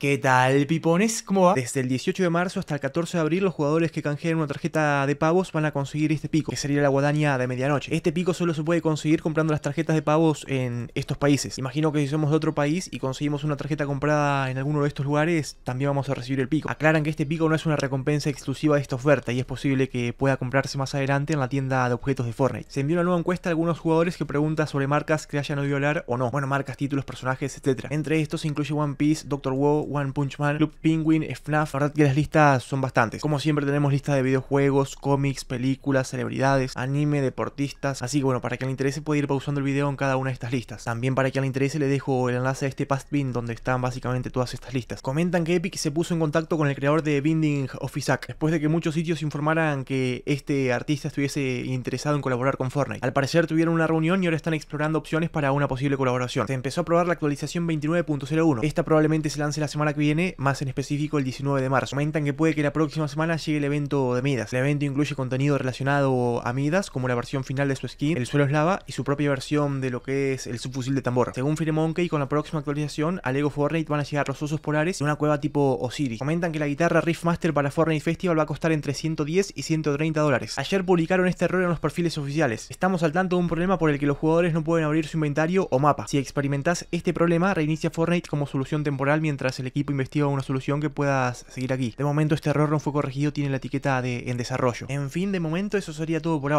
¿Qué tal, pipones? ¿Cómo va? Desde el 18 de marzo hasta el 14 de abril, los jugadores que canjeen una tarjeta de pavos van a conseguir este pico, que sería la guadaña de medianoche. Este pico solo se puede conseguir comprando las tarjetas de pavos en estos países. Imagino que si somos de otro país y conseguimos una tarjeta comprada en alguno de estos lugares, también vamos a recibir el pico. Aclaran que este pico no es una recompensa exclusiva de esta oferta y es posible que pueda comprarse más adelante en la tienda de objetos de Fortnite. Se envió una nueva encuesta a algunos jugadores que pregunta sobre marcas que hayan oído hablar o no. Bueno, marcas, títulos, personajes, etc. Entre estos se incluye One Piece, Doctor Who, One Punch Man, Club Penguin, FNAF. La verdad que las listas son bastantes. Como siempre tenemos listas de videojuegos, cómics, películas, celebridades, anime, deportistas. Así que bueno, para que le interese puede ir pausando el video en cada una de estas listas. También para quien le interese le dejo el enlace a este past bin donde están básicamente todas estas listas. Comentan que Epic se puso en contacto con el creador de Binding of Isaac después de que muchos sitios informaran que este artista estuviese interesado en colaborar con Fortnite. Al parecer tuvieron una reunión y ahora están explorando opciones para una posible colaboración. Se empezó a probar la actualización 29.01. Esta probablemente se lance la semana que viene, más en específico el 19 de marzo. Comentan que puede que la próxima semana llegue el evento de Midas. El evento incluye contenido relacionado a Midas, como la versión final de su skin, el suelo es lava y su propia versión de lo que es el subfusil de tambor. Según Monkey, con la próxima actualización a Lego Fortnite van a llegar los osos polares y una cueva tipo Osiris. Comentan que la guitarra Riff Master para Fortnite Festival va a costar entre 110 y 130 dólares. Ayer publicaron este error en los perfiles oficiales. Estamos al tanto de un problema por el que los jugadores no pueden abrir su inventario o mapa. Si experimentas este problema, reinicia Fortnite como solución temporal mientras el equipo investiga una solución que puedas seguir aquí. De momento este error no fue corregido, tiene la etiqueta de en desarrollo. En fin, de momento eso sería todo por ahora.